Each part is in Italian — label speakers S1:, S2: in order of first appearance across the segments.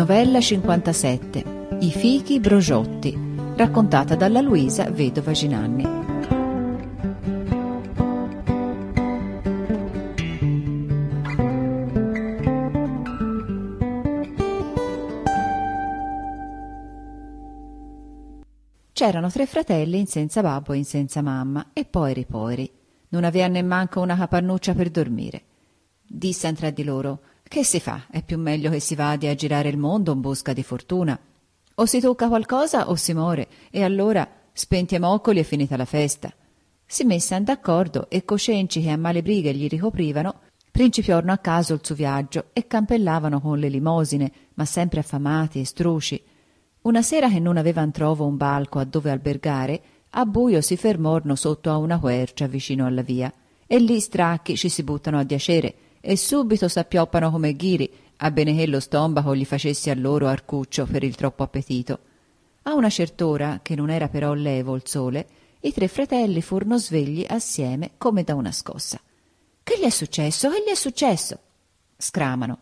S1: Novella 57 I fichi Brogiotti, raccontata dalla Luisa Vedova Ginanni. C'erano tre fratelli in senza babbo e in senza mamma, e poi pori. Non avevano nemmanco una capannuccia per dormire. Dissero tra di loro che si fa? È più meglio che si vada a girare il mondo in busca di fortuna. O si tocca qualcosa o si muore, e allora spenti ai moccoli e finita la festa. Si messan d'accordo e coscienci che a male brighe gli ricoprivano, principiorno a caso il suo viaggio e campellavano con le limosine, ma sempre affamati e struci. Una sera che non avevan trovo un balco a dove albergare, a buio si fermorno sotto a una quercia vicino alla via, e lì stracchi ci si buttano a diacere, e subito s'appioppano come ghiri a bene che lo stomaco gli facesse a loro arcuccio per il troppo appetito. A una cert'ora, che non era però levo il sole, i tre fratelli furono svegli assieme come da una scossa. Che gli è successo? Che gli è successo? Scramano.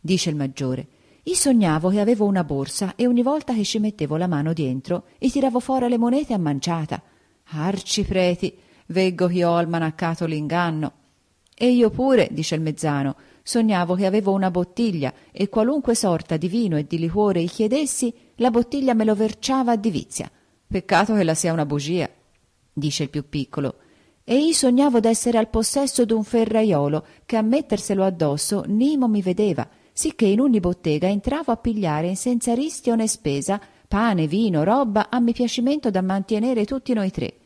S1: Dice il maggiore. Io sognavo che avevo una borsa e ogni volta che ci mettevo la mano dentro e tiravo fuori le monete a manciata. Arcipreti, veggo che ho almanaccato l'inganno. E io pure, dice il mezzano, sognavo che avevo una bottiglia e qualunque sorta di vino e di liquore gli chiedessi, la bottiglia me lo verciava a divizia. Peccato che la sia una bugia, dice il più piccolo. E io sognavo d'essere al possesso d'un ferraiolo che a metterselo addosso Nimo mi vedeva, sicché in ogni bottega entravo a pigliare senza rischio né spesa pane, vino, roba a mi piacimento da mantenere tutti noi tre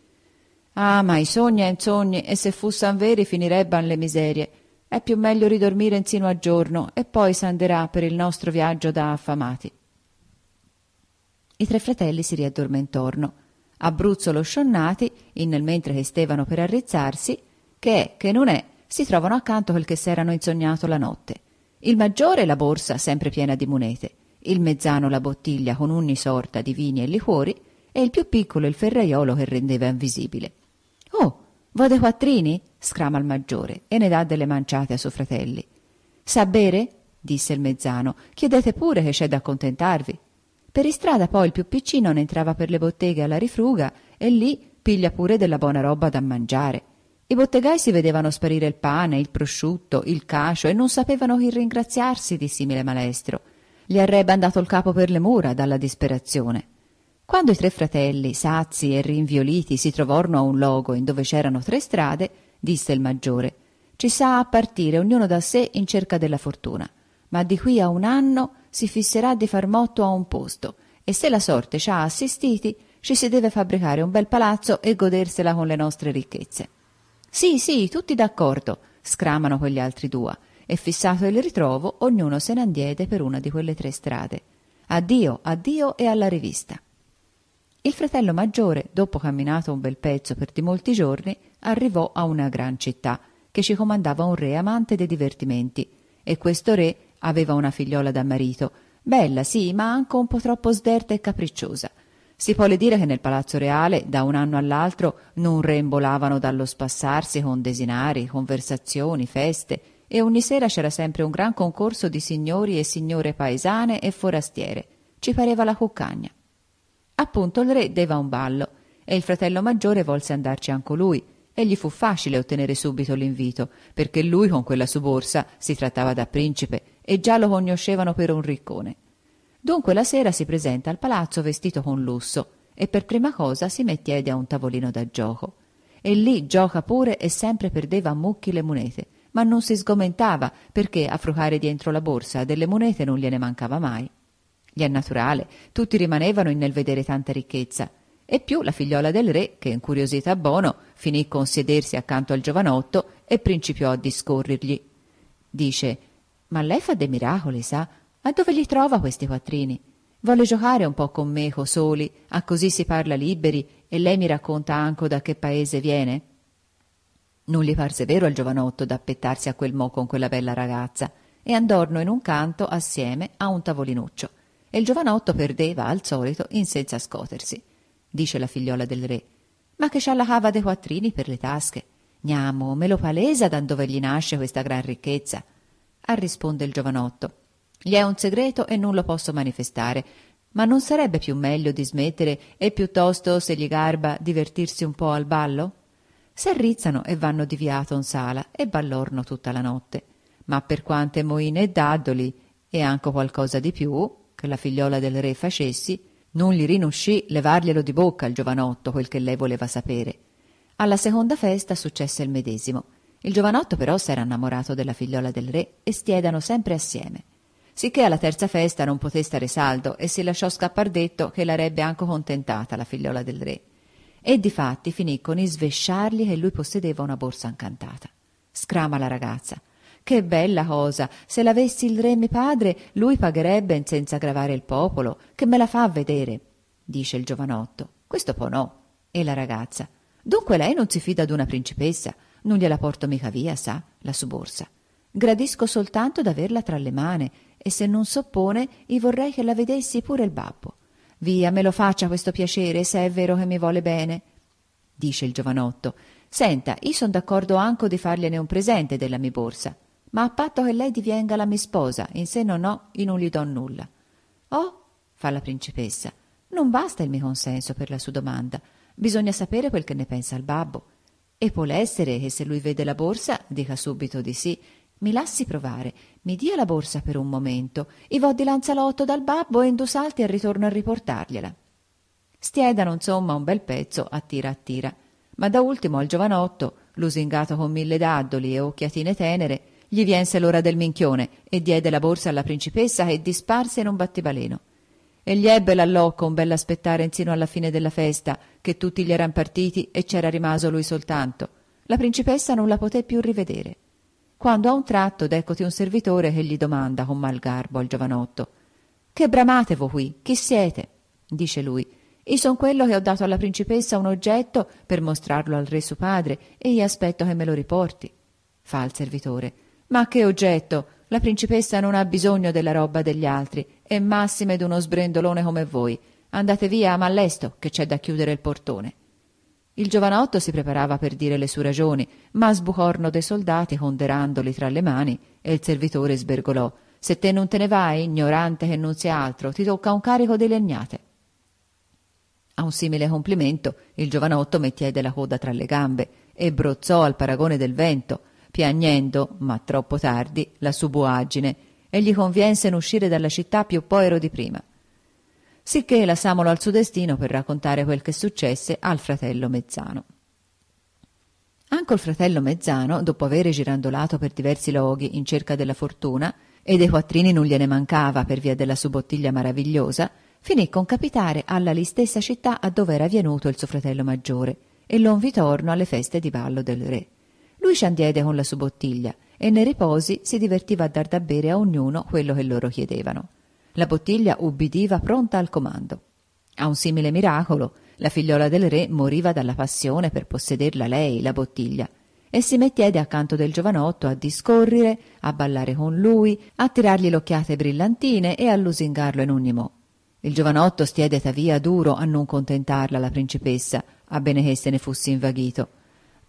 S1: Ah, ma i sogni e insogni, e se fussan veri finirebban le miserie. È più meglio ridormire insino a giorno e poi s'anderà per il nostro viaggio da affamati. I tre fratelli si riaddormentorno. Abruzzolo scionnati, in nel mentre che stevano per arrizzarsi, che è, che non è, si trovano accanto quel che s'erano insognato la notte. Il maggiore la borsa sempre piena di monete, il mezzano la bottiglia con ogni sorta di vini e liquori, e il più piccolo il ferraiolo che rendeva invisibile. Oh, vode quattrini? sclama il maggiore e ne dà delle manciate a suoi fratelli. Sa bere? disse il mezzano. Chiedete pure che c'è da accontentarvi. Per istrada poi il più piccino ne entrava per le botteghe alla rifruga e lì piglia pure della buona roba da mangiare. I bottegai si vedevano sparire il pane, il prosciutto, il cacio e non sapevano chi ringraziarsi di simile malestro. Gli arrebbe andato il capo per le mura dalla disperazione. Quando i tre fratelli, sazi e rinvioliti, si trovarono a un logo in dove c'erano tre strade, disse il maggiore, ci sa a partire ognuno da sé in cerca della fortuna, ma di qui a un anno si fisserà di far motto a un posto e se la sorte ci ha assistiti ci si deve fabbricare un bel palazzo e godersela con le nostre ricchezze. Sì, sì, tutti d'accordo, scramano quegli altri due, e fissato il ritrovo ognuno se ne andiede per una di quelle tre strade. Addio, addio e alla rivista. Il fratello maggiore, dopo camminato un bel pezzo per di molti giorni, arrivò a una gran città, che ci comandava un re amante dei divertimenti, e questo re aveva una figliola da marito, bella sì, ma anche un po' troppo sderta e capricciosa. Si può le dire che nel palazzo reale, da un anno all'altro, non rembolavano dallo spassarsi con desinari, conversazioni, feste, e ogni sera c'era sempre un gran concorso di signori e signore paesane e forastiere. Ci pareva la cuccagna appunto il re deva un ballo e il fratello maggiore volse andarci anche lui e gli fu facile ottenere subito l'invito perché lui con quella suborsa si trattava da principe e già lo conoscevano per un riccone dunque la sera si presenta al palazzo vestito con lusso e per prima cosa si mettiede a un tavolino da gioco e lì gioca pure e sempre perdeva a mucchi le monete ma non si sgomentava perché a frucare dentro la borsa delle monete non gliene mancava mai gli è naturale, tutti rimanevano in nel vedere tanta ricchezza. E più la figliola del re, che incuriosita a Bono, finì con sedersi accanto al giovanotto e principiò a discorrergli. Dice, ma lei fa dei miracoli, sa? Ma dove li trova questi quattrini? Volle giocare un po' con me, soli, a così si parla liberi, e lei mi racconta anche da che paese viene? Non gli parse vero al giovanotto d'appettarsi a quel mo con quella bella ragazza, e andorno in un canto assieme a un tavolinuccio e il giovanotto perdeva, al solito, in senza scotersi. Dice la figliola del re, ma che c'ha la cava dei quattrini per le tasche. Gnamo, me lo palesa da dove gli nasce questa gran ricchezza. A risponde il giovanotto, gli è un segreto e non lo posso manifestare, ma non sarebbe più meglio di smettere e piuttosto, se gli garba, divertirsi un po' al ballo? Si S'arrizzano e vanno di viato in sala e ballorno tutta la notte. Ma per quante moine e daddoli, e anche qualcosa di più, che la figliuola del re facessi, non gli rinoscì levarglielo di bocca al giovanotto quel che lei voleva sapere. Alla seconda festa successe il medesimo. Il giovanotto però s'era innamorato della figliuola del re e stiedano sempre assieme. Sicché alla terza festa non poté stare saldo e si lasciò scappar detto che l'arebbe anco contentata la figliuola del re. E difatti finì con svesciargli che lui possedeva una borsa incantata. Scrama la ragazza che bella cosa se l'avessi il re mio padre lui pagherebbe senza gravare il popolo che me la fa vedere dice il giovanotto questo po no e la ragazza dunque lei non si fida d'una principessa non gliela porto mica via sa la suborsa gradisco soltanto d'averla tra le mani e se non s'oppone i vorrei che la vedessi pure il babbo via me lo faccia questo piacere se è vero che mi vuole bene dice il giovanotto senta io son d'accordo anco di fargliene un presente della mi borsa ma a patto che lei divenga la mia sposa, in seno no, io non gli do nulla. Oh, fa la principessa, non basta il mio consenso per la sua domanda, bisogna sapere quel che ne pensa il babbo. E può essere che se lui vede la borsa dica subito di sì. Mi lassi provare, mi dia la borsa per un momento, e vo di Lanzalotto dal babbo e in due salti e ritorno a riportargliela. Stiedano, insomma, un bel pezzo, attira attira. Ma da ultimo al giovanotto, lusingato con mille daddoli e occhiatine tenere, gli viense l'ora del minchione e diede la borsa alla principessa e disparse in un battibaleno. E gli ebbe l'allocco un bell'aspettare insino alla fine della festa, che tutti gli eran partiti e c'era rimaso lui soltanto. La principessa non la poté più rivedere. Quando a un tratto d'eccoti un servitore che gli domanda con mal garbo al giovanotto Che bramate voi qui? Chi siete? dice lui. Io son quello che ho dato alla principessa un oggetto per mostrarlo al re suo padre e io aspetto che me lo riporti. Fa il servitore. Ma che oggetto! La principessa non ha bisogno della roba degli altri, e massime d'uno sbrendolone come voi. Andate via, ma lesto, che c'è da chiudere il portone. Il giovanotto si preparava per dire le sue ragioni, ma sbucorno dei soldati, ponderandoli tra le mani, e il servitore sbergolò. Se te non te ne vai, ignorante che non sia altro, ti tocca un carico di legnate. A un simile complimento il giovanotto mettiede la coda tra le gambe e brozzò al paragone del vento, piagnendo, ma troppo tardi, la subuagine, e gli conviensero uscire dalla città più poero di prima. Sicché la lasciamolo al suo destino per raccontare quel che successe al fratello Mezzano. Anche il fratello Mezzano, dopo avere girandolato per diversi luoghi in cerca della fortuna, e dei quattrini non gliene mancava per via della sua bottiglia meravigliosa, finì con capitare alla lì stessa città a dove era venuto il suo fratello maggiore, e lo invitorno alle feste di ballo del re. Lui ci andiede con la sua bottiglia e nei riposi si divertiva a dar da bere a ognuno quello che loro chiedevano. La bottiglia ubbidiva pronta al comando. A un simile miracolo, la figliola del re moriva dalla passione per possederla lei, la bottiglia, e si mettede accanto del giovanotto a discorrere, a ballare con lui, a tirargli l'occhiate brillantine e a lusingarlo in ogni mo'. Il giovanotto stiede tavia duro a non contentarla la principessa, a bene che se ne fosse invaghito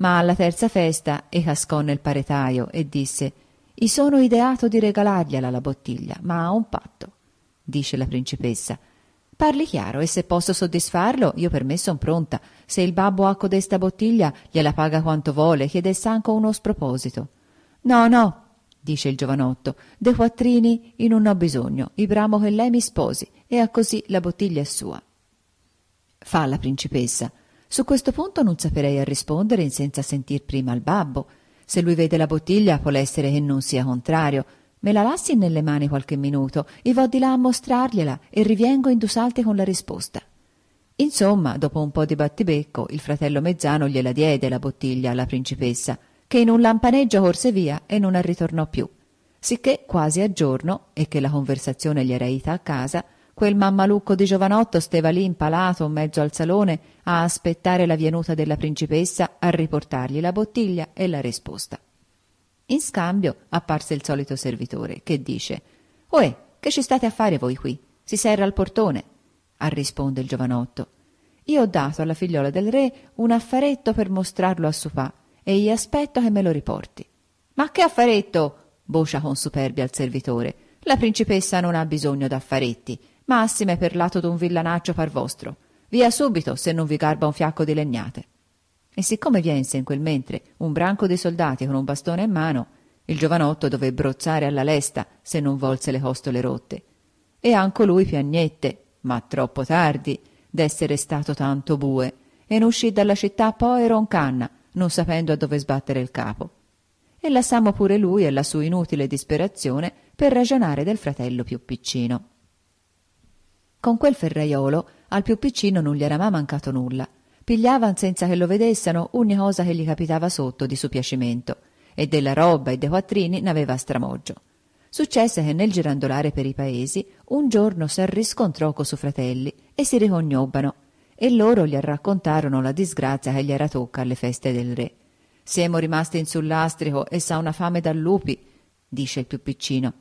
S1: ma alla terza festa e cascò nel paretaio e disse «I sono ideato di regalargliela la bottiglia, ma a un patto», dice la principessa. «Parli chiaro e se posso soddisfarlo, io per me son pronta. Se il babbo ha codesta bottiglia, gliela paga quanto vuole, chiede stanco uno sproposito». «No, no», dice il giovanotto, «de quattrini in un ho bisogno, i bramo che lei mi sposi, e a così la bottiglia è sua». Fa la principessa – su questo punto non saprei a rispondere senza sentir prima il babbo. Se lui vede la bottiglia può essere che non sia contrario. Me la lassi nelle mani qualche minuto e vo di là a mostrargliela e rivengo salti con la risposta. Insomma, dopo un po' di battibecco, il fratello Mezzano gliela diede la bottiglia alla principessa, che in un lampaneggio corse via e non ritornò più. Sicché quasi a giorno, e che la conversazione gli era ita a casa, Quel mammalucco di giovanotto stava lì impalato in mezzo al salone a aspettare la venuta della principessa a riportargli la bottiglia e la risposta. In scambio apparse il solito servitore che dice «Oe, che ci state a fare voi qui? Si serra il portone!» A risponde il giovanotto «Io ho dato alla figliola del re un affaretto per mostrarlo a sopà e gli aspetto che me lo riporti». «Ma che affaretto?» boscia con superbia il servitore. «La principessa non ha bisogno d'affaretti» massime per lato d'un villanaccio par vostro. Via subito, se non vi garba un fiacco di legnate. E siccome viense in quel mentre un branco di soldati con un bastone in mano, il giovanotto dové brozzare alla lesta se non volse le costole rotte. E anco lui piagnette, ma troppo tardi, d'essere stato tanto bue, e ne uscì dalla città poi roncanna, non sapendo a dove sbattere il capo. E lassammo pure lui e la sua inutile disperazione per ragionare del fratello più piccino. Con quel ferraiolo al più piccino non gli era mai mancato nulla. Pigliavan senza che lo vedessero ogni cosa che gli capitava sotto di suo piacimento e della roba e dei quattrini n'aveva stramoggio. Successe che nel girandolare per i paesi un giorno si riscontrò co suoi fratelli e si ricognobbano e loro gli raccontarono la disgrazia che gli era tocca alle feste del re. Siamo rimasti in sull'astrico e sa una fame da lupi, dice il più piccino.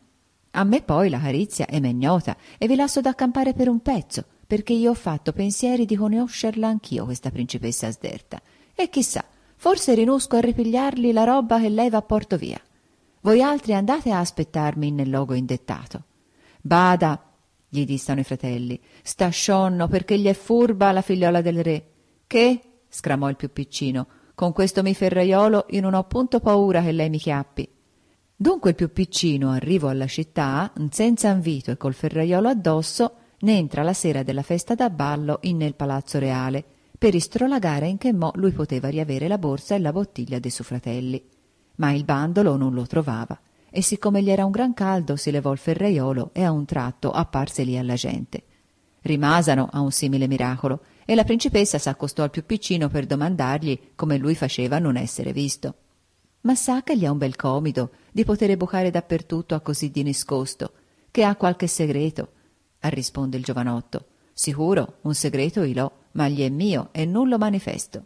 S1: A me poi la carizia è megnota e vi lascio d'accampare per un pezzo, perché io ho fatto pensieri di conoscerla anch'io, questa principessa sderta. E chissà, forse rinusco a ripigliargli la roba che lei va a porto via. Voi altri andate a aspettarmi nel logo indettato. Bada, gli dissero i fratelli, sta scionno perché gli è furba la figliola del re. Che? sclamò il più piccino, con questo mi ferraiolo io non ho punto paura che lei mi chiappi. Dunque il più piccino, arrivo alla città, senza invito e col ferraiolo addosso, ne entra la sera della festa da ballo in nel palazzo reale, per istrolagare in che mo lui poteva riavere la borsa e la bottiglia dei suoi fratelli. Ma il bandolo non lo trovava, e siccome gli era un gran caldo, si levò il ferraiolo e a un tratto apparse lì alla gente. Rimasano a un simile miracolo, e la principessa s'accostò al più piccino per domandargli come lui faceva a non essere visto ma sa che gli è un bel comido di poter bucare dappertutto a così di nascosto, che ha qualche segreto. Risponde il giovanotto. Sicuro, un segreto l'ho, ma gli è mio e non lo manifesto.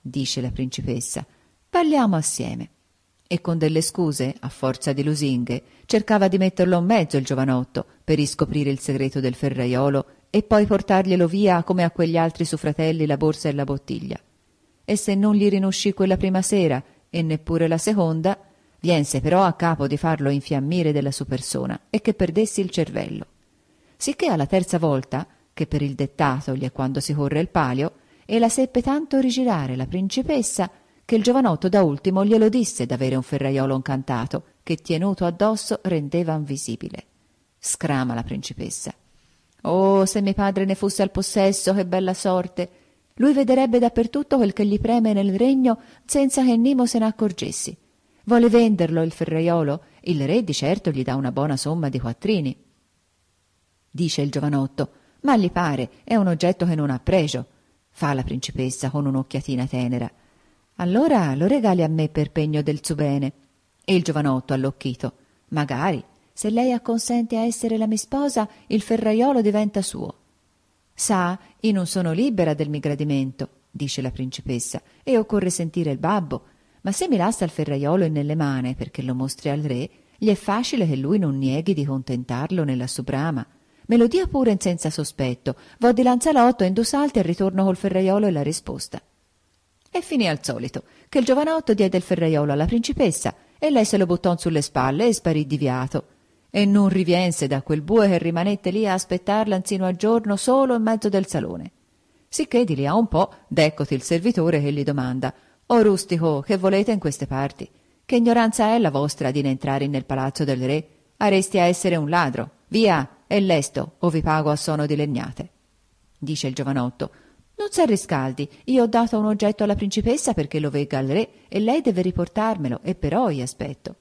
S1: Dice la principessa. Parliamo assieme. E con delle scuse, a forza di lusinghe, cercava di metterlo in mezzo il giovanotto per riscoprire il segreto del ferraiolo e poi portarglielo via come a quegli altri suoi fratelli la borsa e la bottiglia. E se non gli rinuscì quella prima sera, e neppure la seconda, viense però a capo di farlo infiammire della sua persona e che perdessi il cervello. Sicché alla terza volta, che per il dettato gli è quando si corre il palio, e la seppe tanto rigirare la principessa che il giovanotto da ultimo glielo disse d'avere un ferraiolo incantato che tenuto addosso rendeva invisibile. Scrama la principessa. Oh, se mio padre ne fosse al possesso, che bella sorte! Lui vederebbe dappertutto quel che gli preme nel regno senza che Nimo se ne accorgesse. Vuole venderlo il ferraiolo? Il re di certo gli dà una buona somma di quattrini. Dice il giovanotto, ma gli pare, è un oggetto che non ha pregio. Fa la principessa con un'occhiatina tenera. Allora lo regali a me per pegno del suo bene. E il giovanotto allocchito, magari, se lei acconsente a essere la mia sposa, il ferraiolo diventa suo. Sa, io non sono libera del mio gradimento, dice la principessa, e occorre sentire il babbo, ma se mi lascia il ferraiolo e nelle mani perché lo mostri al re, gli è facile che lui non nieghi di contentarlo nella subrama. Me lo dia pure in senza sospetto, vo di Lanzalotto, indosalto e ritorno col ferraiolo e la risposta. E finì al solito, che il giovanotto diede il ferraiolo alla principessa e lei se lo buttò sulle spalle e sparì diviato e non riviense da quel bue che rimanette lì a aspettarla ansino a giorno solo in mezzo del salone. Sicché di lì a un po' d'eccoti il servitore che gli domanda «O rustico, che volete in queste parti? Che ignoranza è la vostra di ne entrare nel palazzo del re? Aresti a essere un ladro. Via, e lesto, o vi pago a sono di legnate». Dice il giovanotto «Non s'arriscaldi, io ho dato un oggetto alla principessa perché lo vegga al re e lei deve riportarmelo e però io aspetto».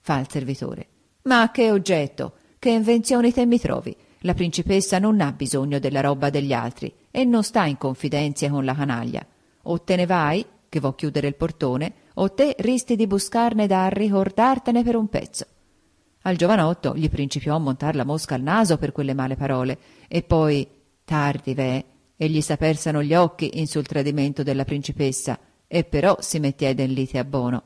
S1: Fa il servitore ma che oggetto? Che invenzioni te mi trovi? La principessa non ha bisogno della roba degli altri e non sta in confidenze con la canaglia. O te ne vai, che vo chiudere il portone, o te risti di buscarne da ricordartene per un pezzo. Al giovanotto gli principiò a montar la mosca al naso per quelle male parole, e poi, tardi ve, e gli s'apersano gli occhi in sul tradimento della principessa, e però si mettiede in lite a bono.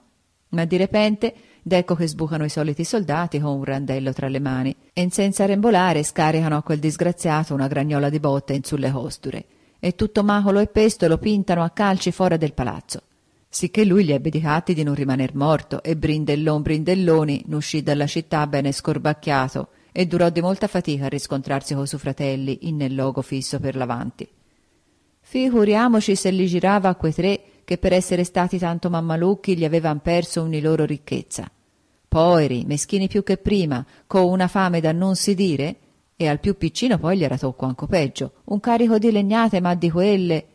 S1: Ma di repente ed ecco che sbucano i soliti soldati con un randello tra le mani e senza rembolare scaricano a quel disgraziato una gragnola di botte in sulle costure e tutto macolo e pesto lo pintano a calci fuori del palazzo sicché lui gli ebbe di catti di non rimaner morto e brindellon brindelloni n'uscì dalla città bene scorbacchiato e durò di molta fatica a riscontrarsi coi suoi fratelli in nel logo fisso per l'avanti figuriamoci se li girava a quei tre che per essere stati tanto mammalucchi gli avevan perso ogni loro ricchezza poveri, meschini più che prima, con una fame da non si dire, e al più piccino poi gli era tocco anche peggio, un carico di legnate ma di quelle.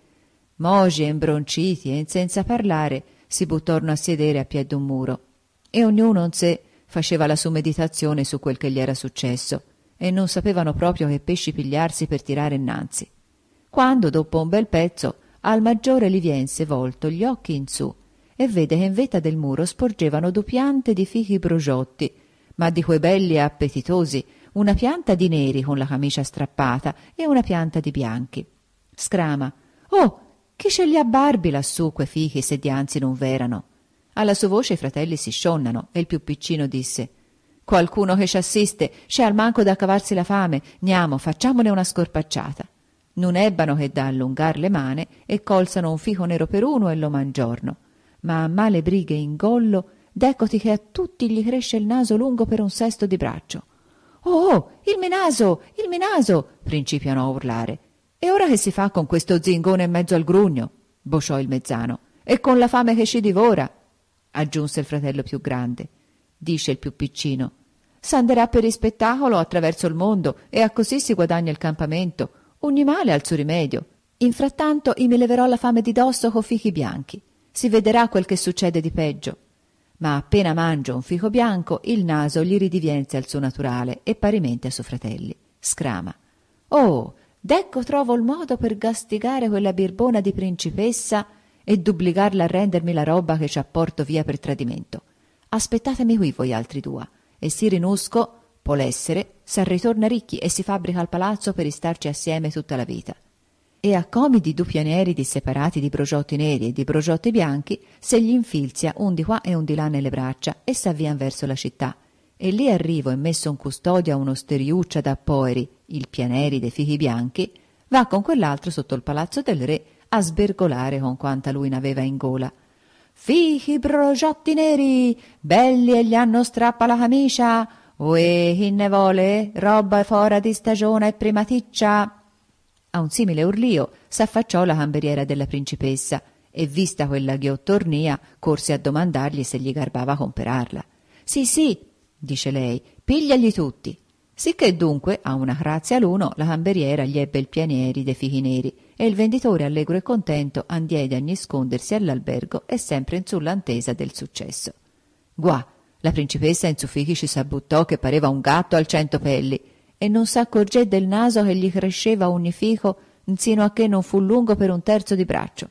S1: Mogi e imbronciti e senza parlare si buttorno a sedere a piè d'un muro e ognuno in sé faceva la sua meditazione su quel che gli era successo e non sapevano proprio che pesci pigliarsi per tirare innanzi. Quando, dopo un bel pezzo, al maggiore li viense volto gli occhi in su e vede che in vetta del muro sporgevano due piante di fichi brugiotti, ma di quei belli e appetitosi, una pianta di neri con la camicia strappata e una pianta di bianchi. Scrama, oh, chi ce li ha barbi lassù quei fichi se dianzi non v'erano? Alla sua voce i fratelli si scionnano e il più piccino disse Qualcuno che ci assiste, c'è al manco da cavarsi la fame, andiamo, facciamone una scorpacciata. Non ebbano che da allungar le mani e colsano un fico nero per uno e lo mangiorno ma a male brighe in gollo, d'eccoti che a tutti gli cresce il naso lungo per un sesto di braccio. Oh, oh, il menaso, il menaso! principiano a urlare. E ora che si fa con questo zingone in mezzo al grugno? bocciò il mezzano. E con la fame che ci divora? aggiunse il fratello più grande. Dice il più piccino. S'anderà per ispettacolo attraverso il mondo e a così si guadagna il campamento. Ogni male ha il suo rimedio. Infrattanto i mi leverò la fame di dosso con fichi bianchi si vedrà quel che succede di peggio. Ma appena mangia un fico bianco, il naso gli ridivienza al suo naturale e parimenti a suoi fratelli. Scrama. Oh, d'ecco trovo il modo per gastigare quella birbona di principessa e d'obbligarla a rendermi la roba che ci ha porto via per tradimento. Aspettatemi qui voi altri due. E si rinusco, polessere, s'arritorna ricchi e si fabbrica al palazzo per istarci assieme tutta la vita e a comi di dupia disseparati di brogiotti neri e di brogiotti bianchi se gli infilzia un di qua e un di là nelle braccia e s'avvian verso la città. E lì arrivo e messo in custodia un'osteriuccia da poeri, il pianeri dei fichi bianchi, va con quell'altro sotto il palazzo del re a sbergolare con quanta lui n'aveva in gola. Fichi brogiotti neri, belli e gli hanno strappa la camicia, uè, chi ne vuole, roba fora di stagione e primaticcia. A un simile urlio s'affacciò la cameriera della principessa e, vista quella ghiottornia, corse a domandargli se gli garbava comperarla. Sì, sì, dice lei, pigliagli tutti. Sicché dunque, a una grazia l'uno, la cameriera gli ebbe il pianieri dei fichi neri e il venditore allegro e contento andiede a nascondersi all'albergo e sempre in sull'antesa del successo. Guà, la principessa in suffichi ci s'abbuttò che pareva un gatto al cento pelli e non s'accorgé del naso che gli cresceva ogni fico, insino a che non fu lungo per un terzo di braccio.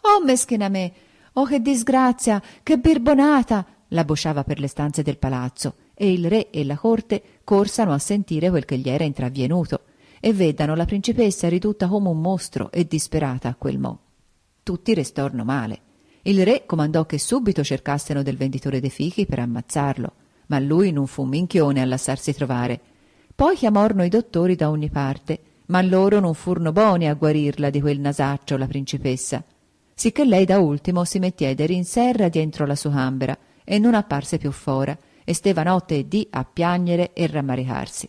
S1: Oh meschina me! Oh che disgrazia! Che birbonata! la bocciava per le stanze del palazzo e il re e la corte corsano a sentire quel che gli era intravvenuto e vedano la principessa ridotta come un mostro e disperata a quel mo. Tutti restorno male. Il re comandò che subito cercassero del venditore dei fichi per ammazzarlo, ma lui non fu minchione a lasciarsi trovare poi chiamorno i dottori da ogni parte ma loro non furono buoni a guarirla di quel nasaccio la principessa sicché lei da ultimo si mettiede rinserra dentro la sua cambera e non apparse più fora e steva notte e dì a piagnere e rammaricarsi